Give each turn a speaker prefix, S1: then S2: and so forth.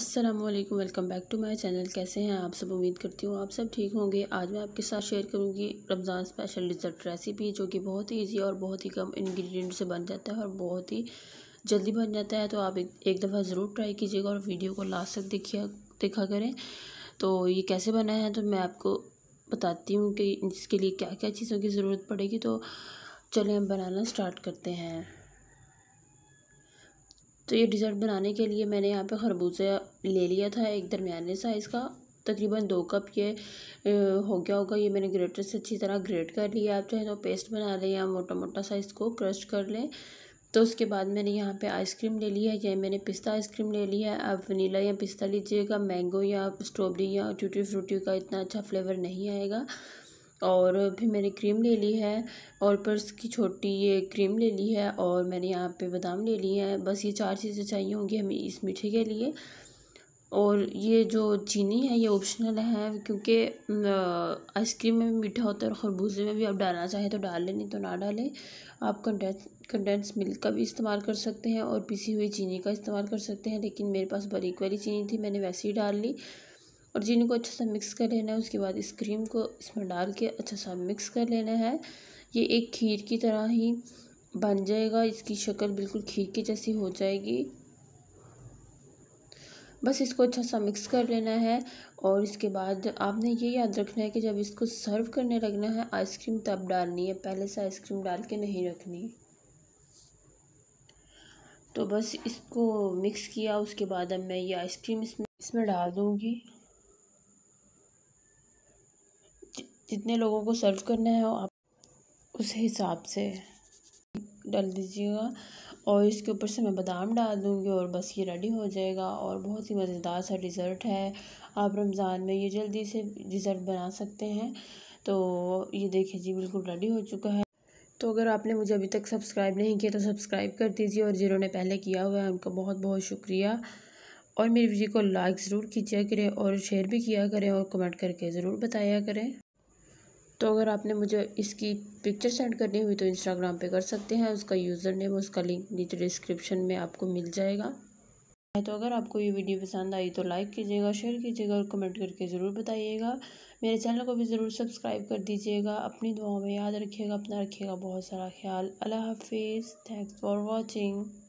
S1: Aslam welcome back to my channel कैसे हैं आप सब उम्मीद करती हूँ आप सब ठीक होंगे आज मैं आपके साथ शेयर करूँगी रमज़ान स्पेशल डिज़र्ट रेसिपी जो कि बहुत ही ईजी और बहुत ही कम इंग्रेडिएंट से बन जाता है और बहुत ही जल्दी बन जाता है तो आप एक, एक दफ़ा ज़रूर ट्राई कीजिएगा और वीडियो को लास्ट तक देखिए देखा करें तो ये कैसे बना है तो मैं आपको बताती हूँ कि इसके लिए क्या क्या चीज़ों की ज़रूरत पड़ेगी तो चलिए हम बनाना स्टार्ट करते हैं तो ये डिज़र्ट बनाने के लिए मैंने यहाँ पे खरबूजा ले लिया था एक दरमियाने साइज़ का तकरीबन दो कप ये हो गया होगा ये मैंने ग्रेटर से अच्छी तरह ग्रेट कर लिया आप चाहे तो पेस्ट बना लें या मोटा मोटा सा इसको क्रश कर लें तो उसके बाद मैंने यहाँ पे आइसक्रीम ले ली है या मैंने पिस्ता आइसक्रीम ले ली है आप वनीला या पिस्ता लीजिएगा मैंगो या स्ट्रॉबेरी या टूटी फ्रूटी का इतना अच्छा फ्लेवर नहीं आएगा और फिर मैंने क्रीम ले ली है और पर्स की छोटी ये क्रीम ले ली है और मैंने यहाँ पे बादाम ले लिए हैं बस ये चार चीज़ें चाहिए होंगी हमें इस मीठे के लिए और ये जो चीनी है ये ऑप्शनल है क्योंकि आइसक्रीम में भी मीठा होता है और खरबूजे में भी आप डालना चाहें तो डाल लें नहीं तो ना डालें आप कंडेंस कंडेंस मिल्क का भी इस्तेमाल कर सकते हैं और पिसी हुई चीनी का इस्तेमाल कर सकते हैं लेकिन मेरे पास बरीक वाली चीनी थी मैंने वैसे ही डाल ली और चीनी को अच्छा सा मिक्स कर लेना है उसके बाद इस क्रीम को इसमें डाल के अच्छा सा मिक्स कर लेना है ये एक खीर की तरह ही बन जाएगा इसकी शक्ल बिल्कुल खीर की जैसी हो जाएगी बस इसको अच्छा सा मिक्स कर लेना है और इसके बाद आपने ये याद रखना है कि जब इसको सर्व करने लगना है आइसक्रीम तब डालनी है पहले से आइसक्रीम डाल के नहीं रखनी तो बस इसको मिक्स किया उसके बाद अब मैं ये आइसक्रीम इसमें इसमें डाल दूँगी जितने लोगों को सर्व करना है आप उस हिसाब से डाल दीजिएगा और इसके ऊपर से मैं बादाम डाल दूँगी और बस ये रेडी हो जाएगा और बहुत ही मज़ेदार सा डिज़र्ट है आप रमज़ान में ये जल्दी से डिज़र्ट बना सकते हैं तो ये देखिए जी बिल्कुल रेडी हो चुका है तो अगर आपने मुझे अभी तक सब्सक्राइब नहीं किया तो सब्सक्राइब कर दीजिए और जिन्होंने पहले किया हुआ है उनका बहुत बहुत शुक्रिया और मेरी वीडियो को लाइक ज़रूर कीजिए करें और शेयर भी किया करें और कमेंट करके ज़रूर बताया करें तो अगर आपने मुझे इसकी पिक्चर सेंड करनी हुई तो इंस्टाग्राम पे कर सकते हैं उसका यूज़र नेम उसका लिंक नीचे डिस्क्रिप्शन में आपको मिल जाएगा तो अगर आपको ये वीडियो पसंद आई तो लाइक कीजिएगा शेयर कीजिएगा और कमेंट करके ज़रूर बताइएगा मेरे चैनल को भी ज़रूर सब्सक्राइब कर दीजिएगा अपनी दुआओं में याद रखिएगा अपना रखिएगा बहुत सारा ख्याल अल्लाह हाफिज़ थैंक्स फॉर वॉचिंग